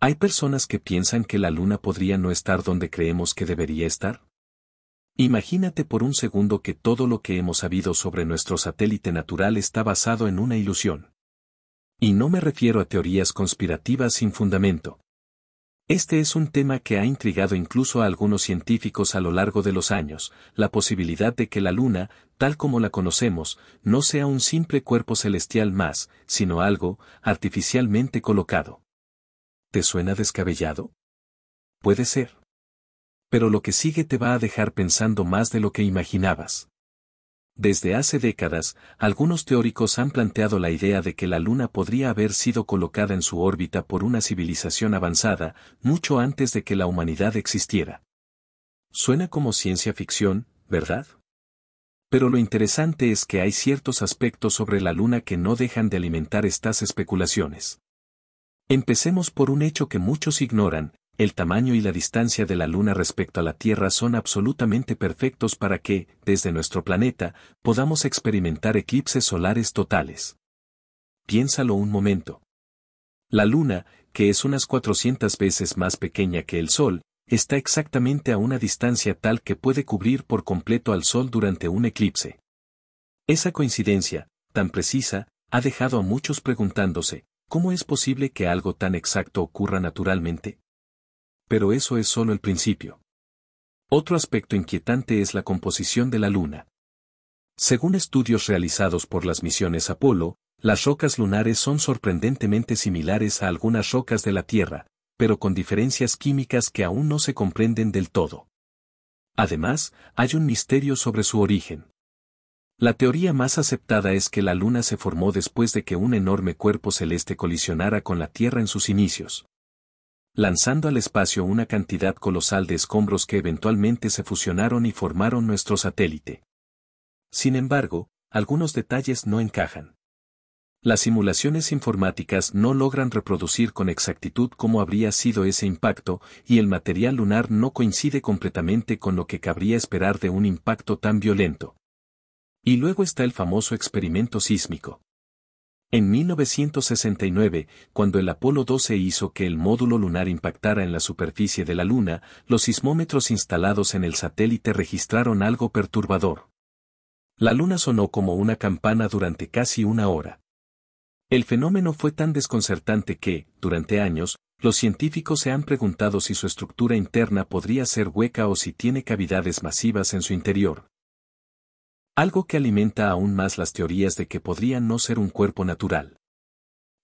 Hay personas que piensan que la luna podría no estar donde creemos que debería estar. Imagínate por un segundo que todo lo que hemos sabido sobre nuestro satélite natural está basado en una ilusión. Y no me refiero a teorías conspirativas sin fundamento. Este es un tema que ha intrigado incluso a algunos científicos a lo largo de los años, la posibilidad de que la Luna, tal como la conocemos, no sea un simple cuerpo celestial más, sino algo, artificialmente colocado. ¿Te suena descabellado? Puede ser. Pero lo que sigue te va a dejar pensando más de lo que imaginabas. Desde hace décadas, algunos teóricos han planteado la idea de que la Luna podría haber sido colocada en su órbita por una civilización avanzada, mucho antes de que la humanidad existiera. Suena como ciencia ficción, ¿verdad? Pero lo interesante es que hay ciertos aspectos sobre la Luna que no dejan de alimentar estas especulaciones. Empecemos por un hecho que muchos ignoran, el tamaño y la distancia de la Luna respecto a la Tierra son absolutamente perfectos para que, desde nuestro planeta, podamos experimentar eclipses solares totales. Piénsalo un momento. La Luna, que es unas 400 veces más pequeña que el Sol, está exactamente a una distancia tal que puede cubrir por completo al Sol durante un eclipse. Esa coincidencia, tan precisa, ha dejado a muchos preguntándose, ¿Cómo es posible que algo tan exacto ocurra naturalmente? Pero eso es solo el principio. Otro aspecto inquietante es la composición de la Luna. Según estudios realizados por las misiones Apolo, las rocas lunares son sorprendentemente similares a algunas rocas de la Tierra, pero con diferencias químicas que aún no se comprenden del todo. Además, hay un misterio sobre su origen. La teoría más aceptada es que la Luna se formó después de que un enorme cuerpo celeste colisionara con la Tierra en sus inicios, lanzando al espacio una cantidad colosal de escombros que eventualmente se fusionaron y formaron nuestro satélite. Sin embargo, algunos detalles no encajan. Las simulaciones informáticas no logran reproducir con exactitud cómo habría sido ese impacto y el material lunar no coincide completamente con lo que cabría esperar de un impacto tan violento. Y luego está el famoso experimento sísmico. En 1969, cuando el Apolo 12 hizo que el módulo lunar impactara en la superficie de la Luna, los sismómetros instalados en el satélite registraron algo perturbador. La Luna sonó como una campana durante casi una hora. El fenómeno fue tan desconcertante que, durante años, los científicos se han preguntado si su estructura interna podría ser hueca o si tiene cavidades masivas en su interior, algo que alimenta aún más las teorías de que podría no ser un cuerpo natural.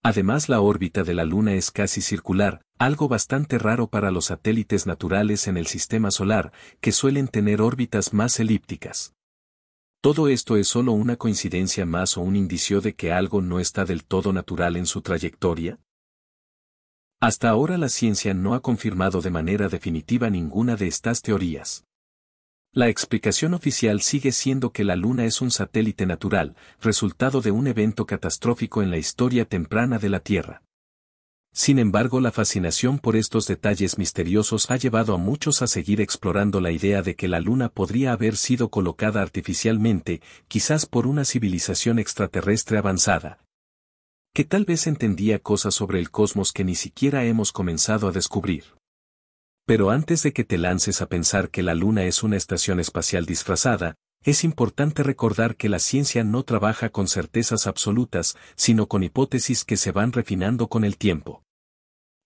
Además la órbita de la Luna es casi circular, algo bastante raro para los satélites naturales en el sistema solar, que suelen tener órbitas más elípticas. Todo esto es solo una coincidencia más o un indicio de que algo no está del todo natural en su trayectoria. Hasta ahora la ciencia no ha confirmado de manera definitiva ninguna de estas teorías. La explicación oficial sigue siendo que la Luna es un satélite natural, resultado de un evento catastrófico en la historia temprana de la Tierra. Sin embargo, la fascinación por estos detalles misteriosos ha llevado a muchos a seguir explorando la idea de que la Luna podría haber sido colocada artificialmente, quizás por una civilización extraterrestre avanzada, que tal vez entendía cosas sobre el cosmos que ni siquiera hemos comenzado a descubrir. Pero antes de que te lances a pensar que la Luna es una estación espacial disfrazada, es importante recordar que la ciencia no trabaja con certezas absolutas, sino con hipótesis que se van refinando con el tiempo.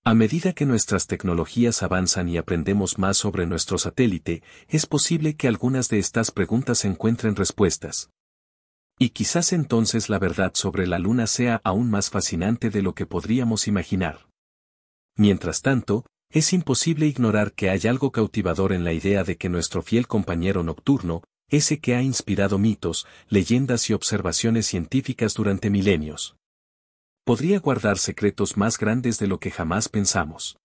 A medida que nuestras tecnologías avanzan y aprendemos más sobre nuestro satélite, es posible que algunas de estas preguntas encuentren respuestas. Y quizás entonces la verdad sobre la Luna sea aún más fascinante de lo que podríamos imaginar. Mientras tanto, es imposible ignorar que hay algo cautivador en la idea de que nuestro fiel compañero nocturno, ese que ha inspirado mitos, leyendas y observaciones científicas durante milenios, podría guardar secretos más grandes de lo que jamás pensamos.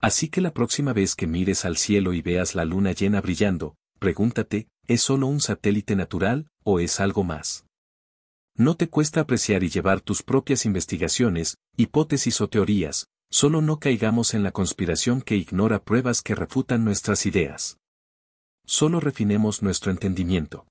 Así que la próxima vez que mires al cielo y veas la luna llena brillando, pregúntate, ¿es solo un satélite natural o es algo más? No te cuesta apreciar y llevar tus propias investigaciones, hipótesis o teorías, Solo no caigamos en la conspiración que ignora pruebas que refutan nuestras ideas. Solo refinemos nuestro entendimiento.